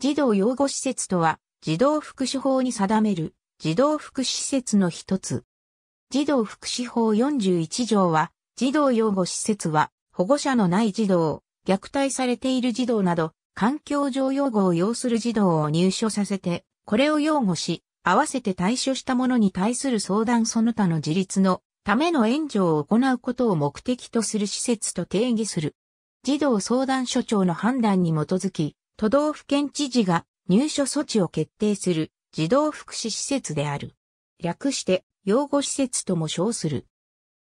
児童養護施設とは、児童福祉法に定める児童福祉施設の一つ。児童福祉法41条は、児童養護施設は、保護者のない児童、虐待されている児童など、環境上養護を要する児童を入所させて、これを擁護し、合わせて対処した者に対する相談その他の自立のための援助を行うことを目的とする施設と定義する。児童相談所長の判断に基づき、都道府県知事が入所措置を決定する児童福祉施設である。略して養護施設とも称する。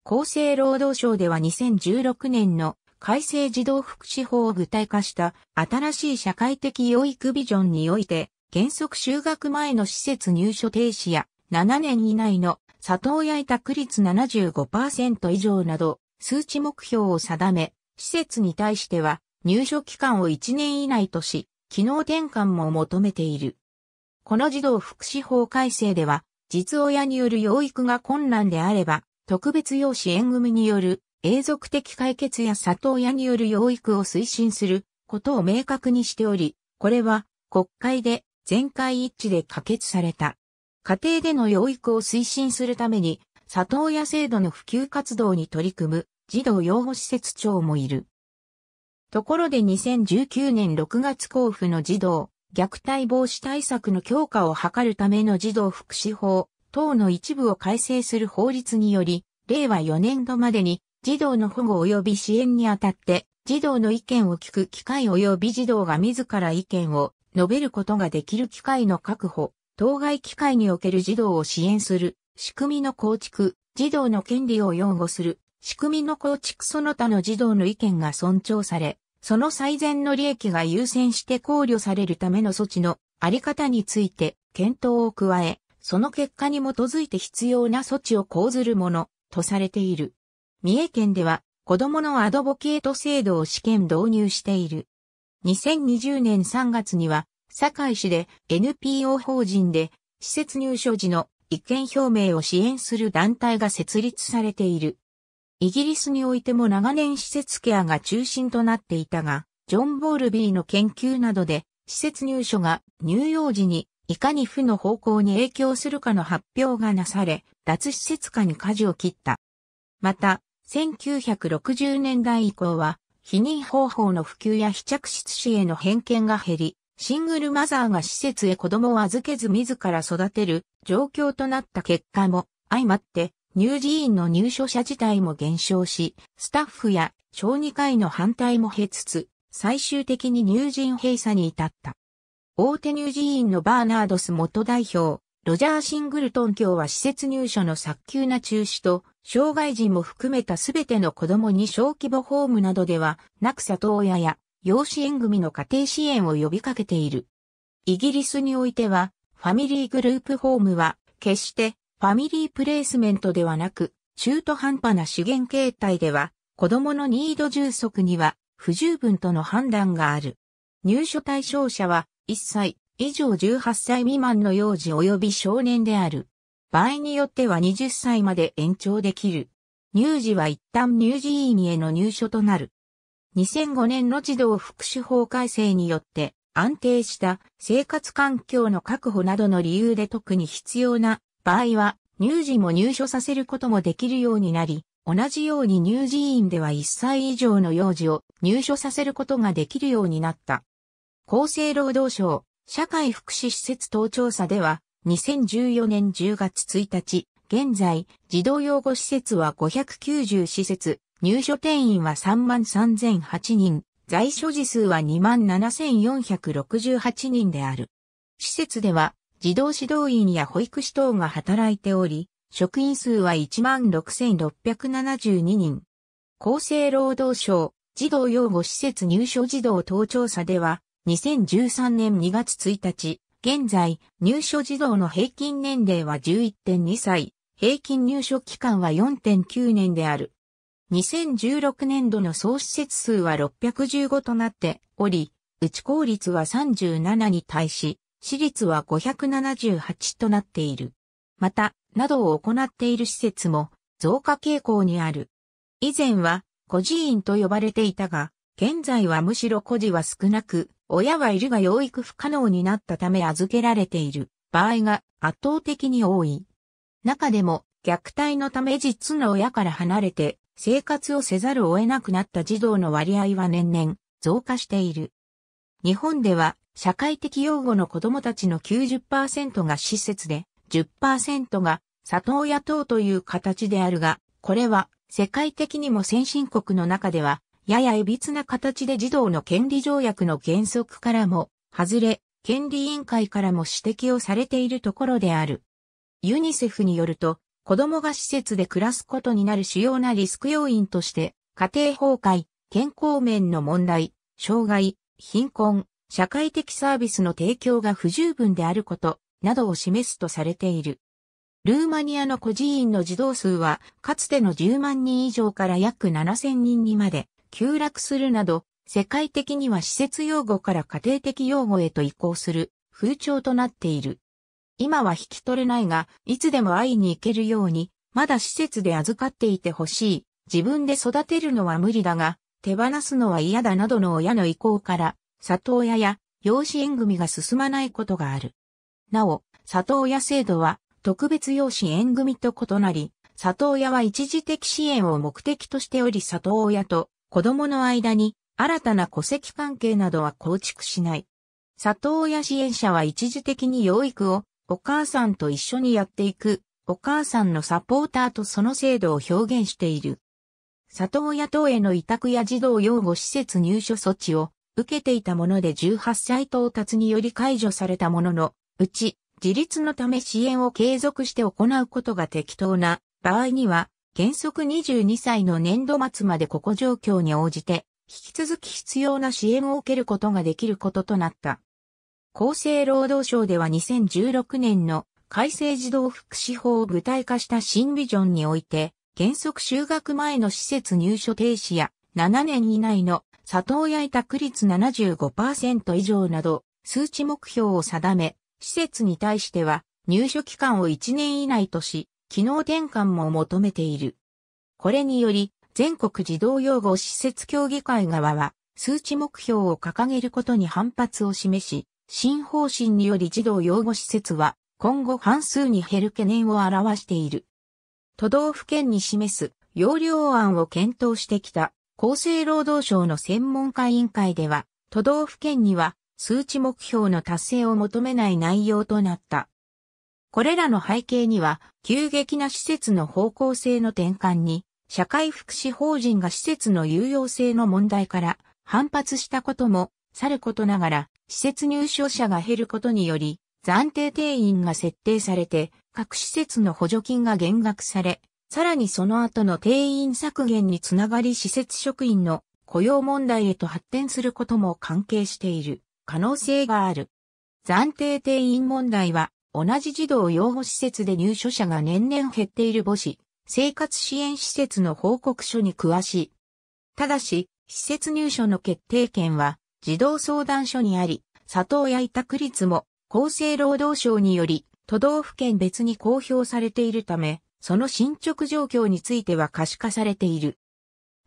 厚生労働省では2016年の改正児童福祉法を具体化した新しい社会的養育ビジョンにおいて原則就学前の施設入所停止や7年以内の里親委託率75%以上など数値目標を定め、施設に対しては入所期間を1年以内とし、機能転換も求めている。この児童福祉法改正では、実親による養育が困難であれば、特別養子縁組による永続的解決や里親による養育を推進することを明確にしており、これは国会で全会一致で可決された。家庭での養育を推進するために、里親制度の普及活動に取り組む児童養護施設長もいる。ところで2019年6月交付の児童、虐待防止対策の強化を図るための児童福祉法等の一部を改正する法律により、令和4年度までに児童の保護及び支援にあたって、児童の意見を聞く機会及び児童が自ら意見を述べることができる機会の確保、当該機会における児童を支援する仕組みの構築、児童の権利を擁護する仕組みの構築その他の児童の意見が尊重され、その最善の利益が優先して考慮されるための措置のあり方について検討を加え、その結果に基づいて必要な措置を講ずるものとされている。三重県では子供のアドボケート制度を試験導入している。2020年3月には堺市で NPO 法人で施設入所時の意見表明を支援する団体が設立されている。イギリスにおいても長年施設ケアが中心となっていたが、ジョン・ボールビーの研究などで、施設入所が乳幼児にいかに負の方向に影響するかの発表がなされ、脱施設化に舵を切った。また、1960年代以降は、避妊方法の普及や非着室死への偏見が減り、シングルマザーが施設へ子供を預けず自ら育てる状況となった結果も相まって、乳児院の入所者自体も減少し、スタッフや小児科医の反対も経つつ、最終的に乳児院閉鎖に至った。大手乳児院のバーナードス元代表、ロジャー・シングルトン教は施設入所の早急な中止と、障害児も含めたすべての子供に小規模ホームなどでは、なく里親や養子縁組の家庭支援を呼びかけている。イギリスにおいては、ファミリーグループホームは、決してファミリープレイスメントではなく、中途半端な資源形態では、子供のニード充足には不十分との判断がある。入所対象者は1歳以上18歳未満の幼児及び少年である。場合によっては20歳まで延長できる。乳児は一旦乳児院への入所となる。2005年の児童福祉法改正によって安定した生活環境の確保などの理由で特に必要な場合は、乳児も入所させることもできるようになり、同じように乳児院では1歳以上の幼児を入所させることができるようになった。厚生労働省、社会福祉施設等調査では、2014年10月1日、現在、児童養護施設は590施設、入所定員は33,008人、在所児数は27,468人である。施設では、児童指導員や保育士等が働いており、職員数は16,672人。厚生労働省、児童養護施設入所児童等調査では、2013年2月1日、現在、入所児童の平均年齢は11.2歳、平均入所期間は4.9年である。2016年度の総施設数は615となっており、うち効率は37に対し、私立は578となっている。また、などを行っている施設も増加傾向にある。以前は孤児院と呼ばれていたが、現在はむしろ孤児は少なく、親はいるが養育不可能になったため預けられている場合が圧倒的に多い。中でも虐待のため実の親から離れて生活をせざるを得なくなった児童の割合は年々増加している。日本では社会的養護の子供たちの90%が施設で、10%が里親等という形であるが、これは世界的にも先進国の中では、やや歪な形で児童の権利条約の原則からも、外れ、権利委員会からも指摘をされているところである。ユニセフによると、子供が施設で暮らすことになる主要なリスク要因として、家庭崩壊、健康面の問題、障害、貧困、社会的サービスの提供が不十分であること、などを示すとされている。ルーマニアの孤児院の児童数は、かつての10万人以上から約7000人にまで、急落するなど、世界的には施設用語から家庭的用語へと移行する風潮となっている。今は引き取れないが、いつでも会いに行けるように、まだ施設で預かっていてほしい。自分で育てるのは無理だが、手放すのは嫌だなどの親の意向から、里親や養子縁組が進まないことがある。なお、里親制度は特別養子縁組と異なり、里親は一時的支援を目的としており里親と子供の間に新たな戸籍関係などは構築しない。里親支援者は一時的に養育をお母さんと一緒にやっていくお母さんのサポーターとその制度を表現している。里親等への委託や児童養護施設入所措置を受けていたもので18歳到達により解除されたものの、うち、自立のため支援を継続して行うことが適当な場合には、原則22歳の年度末までここ状況に応じて、引き続き必要な支援を受けることができることとなった。厚生労働省では2016年の改正児童福祉法を具体化した新ビジョンにおいて、原則就学前の施設入所停止や7年以内の里親委託率75%以上など、数値目標を定め、施設に対しては入所期間を1年以内とし、機能転換も求めている。これにより、全国児童養護施設協議会側は、数値目標を掲げることに反発を示し、新方針により児童養護施設は、今後半数に減る懸念を表している。都道府県に示す要領案を検討してきた厚生労働省の専門家委員会では、都道府県には数値目標の達成を求めない内容となった。これらの背景には、急激な施設の方向性の転換に、社会福祉法人が施設の有用性の問題から反発したことも、さることながら、施設入所者が減ることにより、暫定定員が設定されて、各施設の補助金が減額され、さらにその後の定員削減につながり施設職員の雇用問題へと発展することも関係している可能性がある。暫定定員問題は同じ児童養護施設で入所者が年々減っている母子、生活支援施設の報告書に詳しい。ただし、施設入所の決定権は児童相談所にあり、里親委託率も厚生労働省により都道府県別に公表されているため、その進捗状況については可視化されている。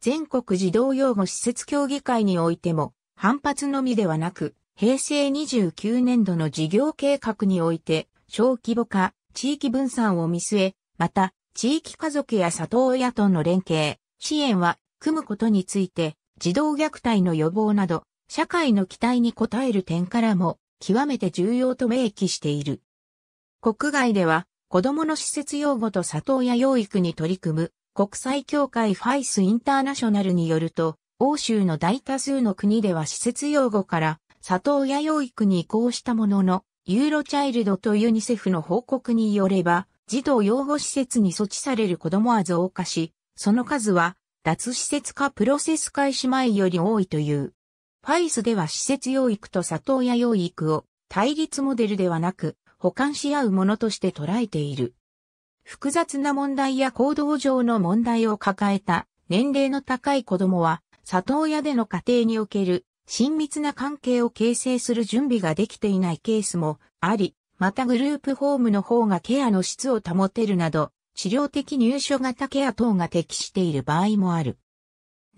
全国児童養護施設協議会においても、反発のみではなく、平成29年度の事業計画において、小規模化、地域分散を見据え、また、地域家族や里親との連携、支援は、組むことについて、児童虐待の予防など、社会の期待に応える点からも、極めて重要と明記している。国外では、子供の施設用語と里親養育に取り組む国際協会ファイスインターナショナルによると、欧州の大多数の国では施設用語から里親養育に移行したものの、ユーロチャイルドとユニセフの報告によれば、児童養護施設に措置される子供は増加し、その数は脱施設化プロセス開始前より多いという。ファイスでは施設養育と里親養育を対立モデルではなく補完し合うものとして捉えている。複雑な問題や行動上の問題を抱えた年齢の高い子供は、里親での家庭における親密な関係を形成する準備ができていないケースもあり、またグループホームの方がケアの質を保てるなど、治療的入所型ケア等が適している場合もある。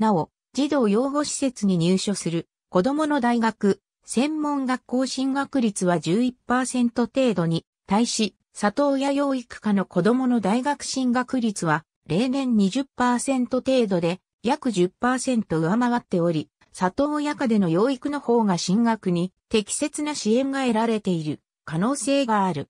なお、児童養護施設に入所する子供の大学、専門学校進学率は11%程度に対し、里親養育課の子供の大学進学率は例年20%程度で約10%上回っており、里親課での養育の方が進学に適切な支援が得られている可能性がある。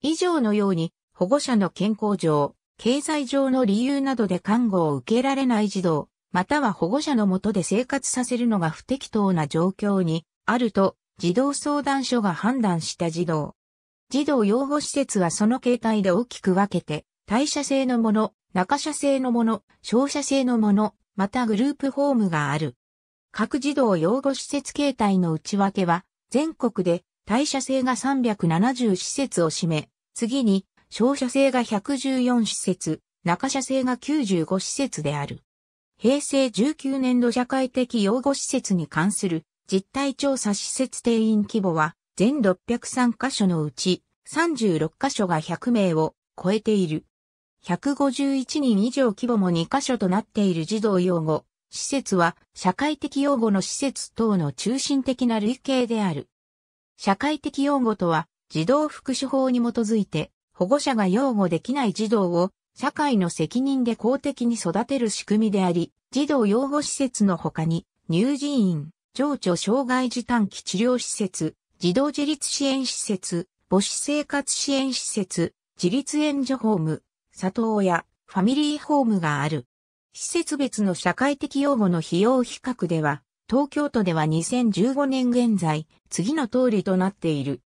以上のように保護者の健康上、経済上の理由などで看護を受けられない児童、または保護者のもとで生活させるのが不適当な状況にあると、児童相談所が判断した児童。児童養護施設はその形態で大きく分けて、代謝性のもの、中社制のもの、照射性のもの、またグループホームがある。各児童養護施設形態の内訳は、全国で代謝性が370施設を占め、次に、照射性が114施設、中社制が95施設である。平成19年度社会的養護施設に関する実態調査施設定員規模は全603カ所のうち36カ所が100名を超えている。151人以上規模も2カ所となっている児童養護。施設は社会的養護の施設等の中心的な類型である。社会的養護とは児童福祉法に基づいて保護者が養護できない児童を社会の責任で公的に育てる仕組みであり、児童養護施設の他に乳児院、情緒障害児短期治療施設、児童自立支援施設、母子生活支援施設、自立援助ホーム、里親、ファミリーホームがある。施設別の社会的用語の費用比較では、東京都では2015年現在、次の通りとなっている。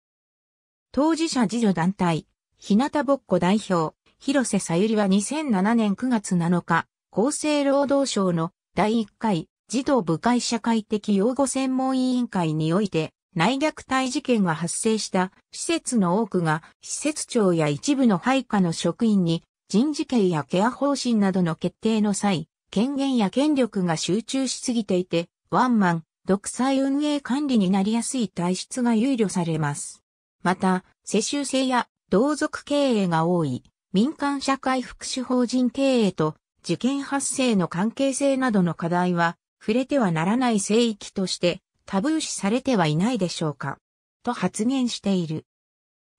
当事者自助団体、日向ぼっこ代表、広瀬さゆりは2007年9月7日、厚生労働省の第1回児童部会社会的養護専門委員会において、内虐待事件が発生した施設の多くが施設長や一部の配下の職員に人事権やケア方針などの決定の際、権限や権力が集中しすぎていて、ワンマン、独裁運営管理になりやすい体質が憂慮されます。また、世襲制や同族経営が多い民間社会福祉法人経営と事件発生の関係性などの課題は触れてはならない聖域としてタブー視されてはいないでしょうか。と発言している。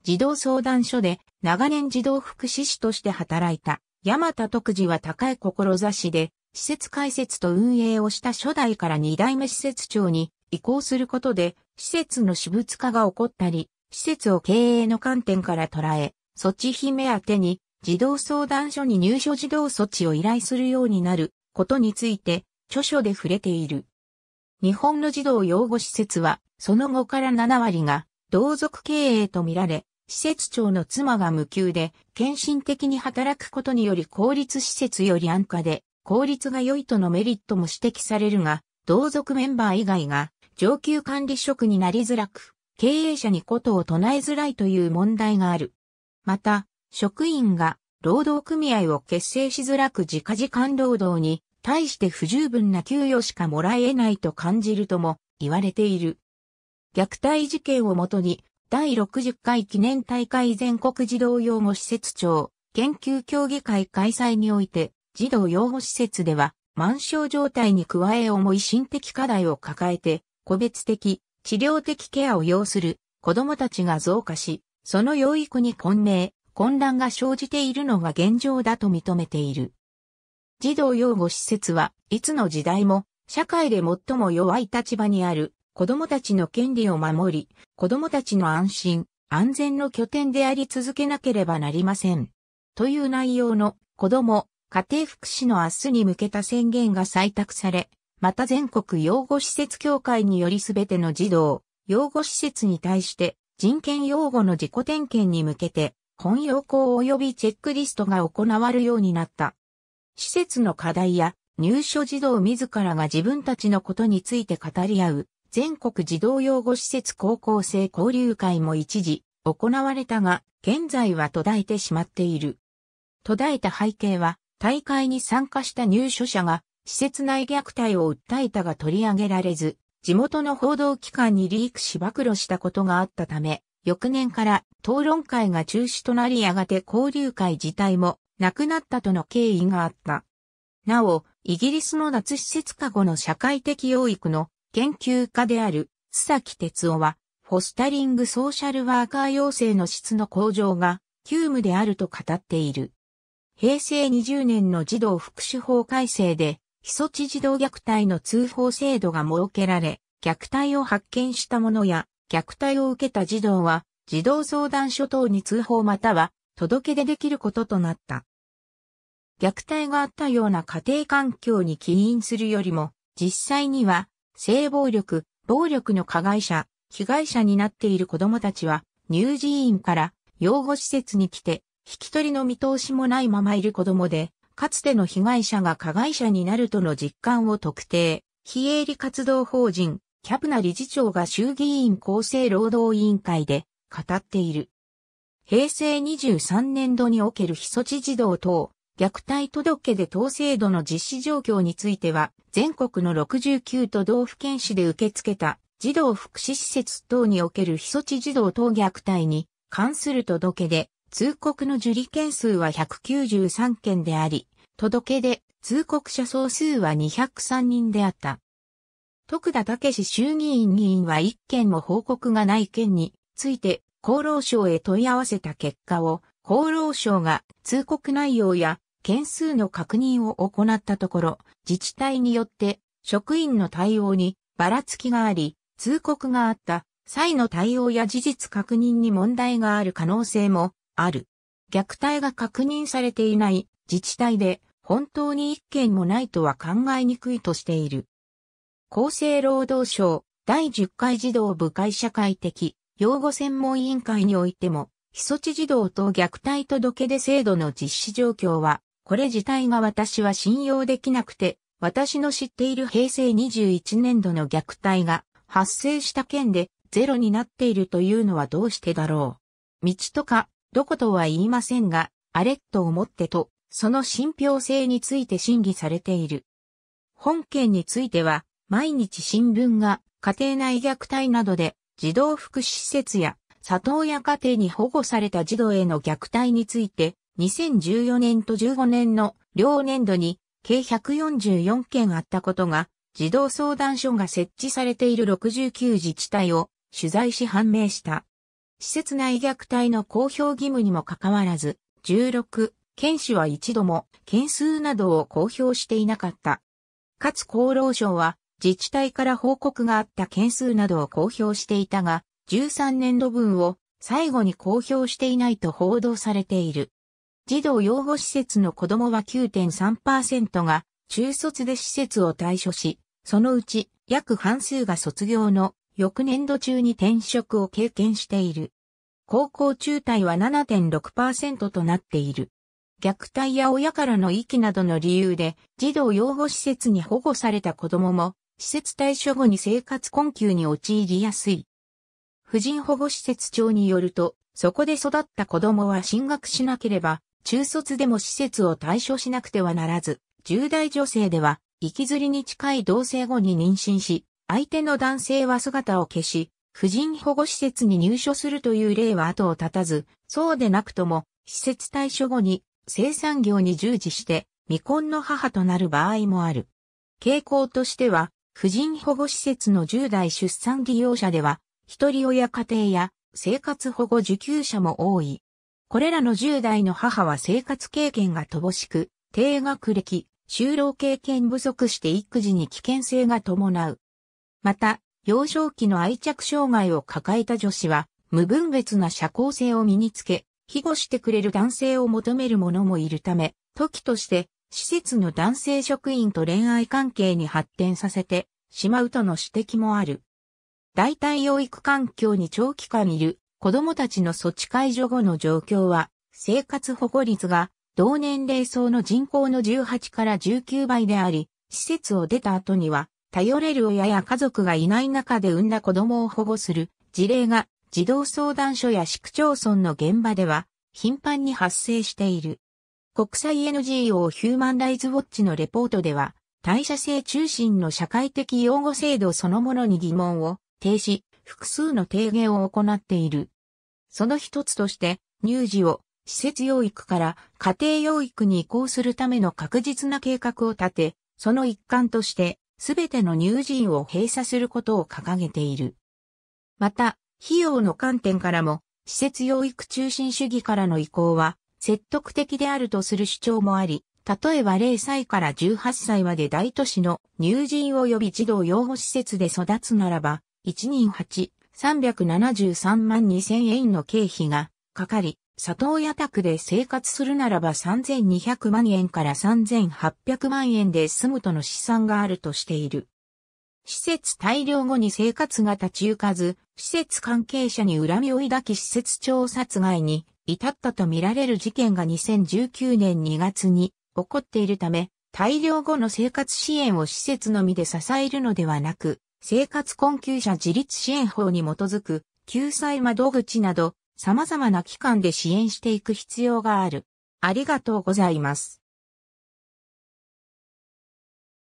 児童相談所で長年児童福祉士として働いた山田徳次は高い志で施設開設と運営をした初代から二代目施設長に移行することで施設の私物化が起こったり、施設を経営の観点から捉え、措置費目当てに児童相談所に入所児童措置を依頼するようになることについて著書で触れている。日本の児童養護施設は、その後から7割が、同族経営とみられ、施設長の妻が無給で、献身的に働くことにより公立施設より安価で、効率が良いとのメリットも指摘されるが、同族メンバー以外が上級管理職になりづらく、経営者にことを唱えづらいという問題がある。また、職員が労働組合を結成しづらく自家時間労働に対して不十分な給与しかもらえないと感じるとも言われている。虐待事件をもとに、第60回記念大会全国児童養護施設長研究協議会開催において、児童養護施設では、満床状態に加え重い心的課題を抱えて、個別的、治療的ケアを要する子供たちが増加し、その養育に混迷、混乱が生じているのが現状だと認めている。児童養護施設はいつの時代も社会で最も弱い立場にある子供たちの権利を守り、子供たちの安心、安全の拠点であり続けなければなりません。という内容の子供、家庭福祉の明日に向けた宣言が採択され、また全国養護施設協会によりすべての児童、養護施設に対して人権擁護の自己点検に向けて、本要項及びチェックリストが行われるようになった。施設の課題や入所児童自らが自分たちのことについて語り合う全国児童養護施設高校生交流会も一時行われたが、現在は途絶えてしまっている。途絶えた背景は、大会に参加した入所者が施設内虐待を訴えたが取り上げられず、地元の報道機関にリークし暴露したことがあったため、翌年から討論会が中止となりやがて交流会自体も亡くなったとの経緯があった。なお、イギリスの脱施設加後の社会的養育の研究家である、須崎哲夫は、フォスタリングソーシャルワーカー養成の質の向上が急務であると語っている。平成20年の児童福祉法改正で、基措置児童虐待の通報制度が設けられ、虐待を発見した者や、虐待を受けた児童は、児童相談所等に通報または、届け出できることとなった。虐待があったような家庭環境に起因するよりも、実際には、性暴力、暴力の加害者、被害者になっている子供たちは、乳児院から養護施設に来て、引き取りの見通しもないままいる子供で、かつての被害者が加害者になるとの実感を特定、非営利活動法人、キャプナ理事長が衆議院厚生労働委員会で語っている。平成23年度における非措置児童等虐待届で当制度の実施状況については、全国の69都道府県市で受け付けた児童福祉施設等における非措置児童等虐待に関する届で、通告の受理件数は193件であり、届で通告者総数は203人であった。徳田武衆議院議員は1件も報告がない件について厚労省へ問い合わせた結果を厚労省が通告内容や件数の確認を行ったところ、自治体によって職員の対応にばらつきがあり、通告があった際の対応や事実確認に問題がある可能性もある。虐待が確認されていない自治体で本当に一件もないとは考えにくいとしている。厚生労働省第10回児童部会社会的養護専門委員会においても、非措置児童等虐待届出制度の実施状況はこれ自体が私は信用できなくて、私の知っている平成21年度の虐待が発生した件でゼロになっているというのはどうしてだろう。道とか、どことは言いませんが、あれと思ってと、その信憑性について審議されている。本件については、毎日新聞が家庭内虐待などで児童福祉施設や里親家庭に保護された児童への虐待について2014年と15年の両年度に計144件あったことが、児童相談所が設置されている69自治体を取材し判明した。施設内虐待の公表義務にもかかわらず、16、県市は一度も件数などを公表していなかった。かつ厚労省は自治体から報告があった件数などを公表していたが、13年度分を最後に公表していないと報道されている。児童養護施設の子供は9.3%が中卒で施設を退所し、そのうち約半数が卒業の翌年度中に転職を経験している。高校中退は7.6%となっている。虐待や親からの遺棄などの理由で児童養護施設に保護された子供も施設退所後に生活困窮に陥りやすい。婦人保護施設長によると、そこで育った子供は進学しなければ中卒でも施設を対処しなくてはならず、10代女性では、行きずりに近い同性後に妊娠し、相手の男性は姿を消し、婦人保護施設に入所するという例は後を絶たず、そうでなくとも、施設対処後に生産業に従事して未婚の母となる場合もある。傾向としては、婦人保護施設の10代出産利用者では、一人親家庭や生活保護受給者も多い。これらの10代の母は生活経験が乏しく、低学歴、就労経験不足して育児に危険性が伴う。また、幼少期の愛着障害を抱えた女子は、無分別な社交性を身につけ、庇護してくれる男性を求める者もいるため、時として、施設の男性職員と恋愛関係に発展させてしまうとの指摘もある。代替養育環境に長期間いる子供たちの措置解除後の状況は、生活保護率が同年齢層の人口の18から19倍であり、施設を出た後には、頼れる親や家族がいない中で産んだ子供を保護する事例が、児童相談所や市区町村の現場では、頻繁に発生している。国際 NGO ヒューマンライズウォッチのレポートでは、代謝性中心の社会的養護制度そのものに疑問を停止、複数の提言を行っている。その一つとして、乳児を施設養育から家庭養育に移行するための確実な計画を立て、その一環として、すべての乳児院を閉鎖することを掲げている。また、費用の観点からも、施設養育中心主義からの移行は、説得的であるとする主張もあり、例えば0歳から18歳まで大都市の乳児院及び児童養護施設で育つならば、1人8 373万2000円の経費がかかり、里親宅で生活するならば3200万円から3800万円で済むとの試算があるとしている。施設退量後に生活が立ち行かず、施設関係者に恨みを抱き施設長殺害に至ったとみられる事件が2019年2月に起こっているため、退量後の生活支援を施設のみで支えるのではなく、生活困窮者自立支援法に基づく救済窓口など様々な機関で支援していく必要がある。ありがとうございます。